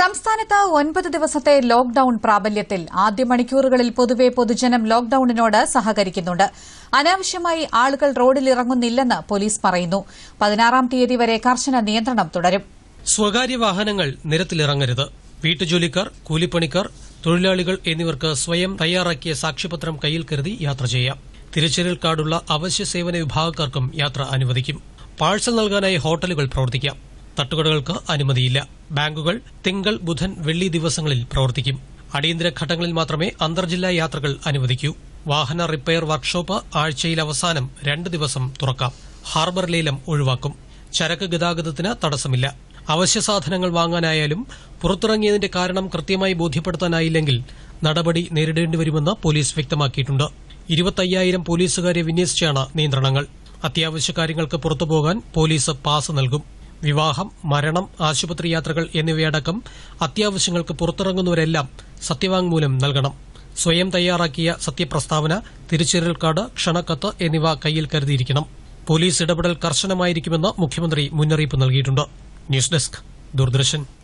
സംസ്ഥാനത്ത് ഒൻപത് ദിവസത്തെ ലോക്ഡൌൺ പ്രാബല്യത്തിൽ ആദ്യ മണിക്കൂറുകളിൽ പൊതുവെ പൊതുജനം ലോക്ഡൌണിനോട് സഹകരിക്കുന്നുണ്ട് അനാവശ്യമായി ആളുകൾ റോഡിലിറങ്ങുന്നില്ലെന്ന് പോലീസ് പറയുന്നു പതിനാറാം തീയതി വരെ കർശന നിയന്ത്രണം തുടരും സ്വകാര്യ വാഹനങ്ങൾ നിരത്തിലിറങ്ങരുത് വീട്ടുജോലിക്കാർ കൂലിപ്പണിക്കാർ തൊഴിലാളികൾ എന്നിവർക്ക് സ്വയം തയ്യാറാക്കിയ സാക്ഷ്യപത്രം കയ്യിൽ കരുതി യാത്ര ചെയ്യാം തിരച്ചിലിൽ കാർഡുള്ള അവശ്യ സേവന വിഭാഗക്കാർക്കും യാത്ര അനുവദിക്കും പാഴ്സൽ നൽകാനായി ഹോട്ടലുകൾ പ്രവർത്തിക്കാം തട്ടുകടകൾക്ക് അനുമതിയില്ല ബാങ്കുകൾ തിങ്കൾ ബുധൻ വെള്ളി ദിവസങ്ങളിൽ പ്രവർത്തിക്കും അടിയന്തര ഘട്ടങ്ങളിൽ മാത്രമേ അന്തർജില്ലാ യാത്രകൾ അനുവദിക്കൂ വാഹന റിപ്പയർ വർക്ക്ഷോപ്പ് ആഴ്ചയിൽ അവസാനം രണ്ട് ദിവസം തുറക്കാം ഹാർബർ ലേലം ഒഴിവാക്കും ചരക്ക് ഗതാഗതത്തിന് തടസ്സമില്ല അവശ്യ സാധനങ്ങൾ വാങ്ങാനായാലും പുറത്തിറങ്ങിയതിന്റെ കാരണം കൃത്യമായി ബോധ്യപ്പെടുത്താനായില്ലെങ്കിൽ നടപടി നേരിടേണ്ടിവരുമെന്ന് പോലീസ് വ്യക്തമാക്കിയിട്ടുണ്ട് ഇരുപത്തയ്യായിരം പോലീസുകാരെ വിന്യസിച്ചാണ് നിയന്ത്രണങ്ങൾ അത്യാവശ്യ കാര്യങ്ങൾക്ക് പുറത്തുപോകാൻ പോലീസ് പാസ് നൽകും വിവാഹം മരണം ആശുപത്രി യാത്രകൾ എന്നിവയടക്കം അത്യാവശ്യങ്ങൾക്ക് പുറത്തിറങ്ങുന്നവരെല്ലാം സത്യവാങ്മൂലം നൽകണം സ്വയം തയ്യാറാക്കിയ സത്യപ്രസ്താവന കാർഡ് ക്ഷണക്കത്ത് എന്നിവ കയ്യിൽ കരുതിയിരിക്കണം പോലീസ് ഇടപെടൽ കർശനമായിരിക്കുമെന്ന് മുഖ്യമന്ത്രി മുന്നറിയിപ്പ് നൽകിയിട്ടുണ്ട് ന്യൂസ് ഡെസ്ക് ദൂരദർശൻ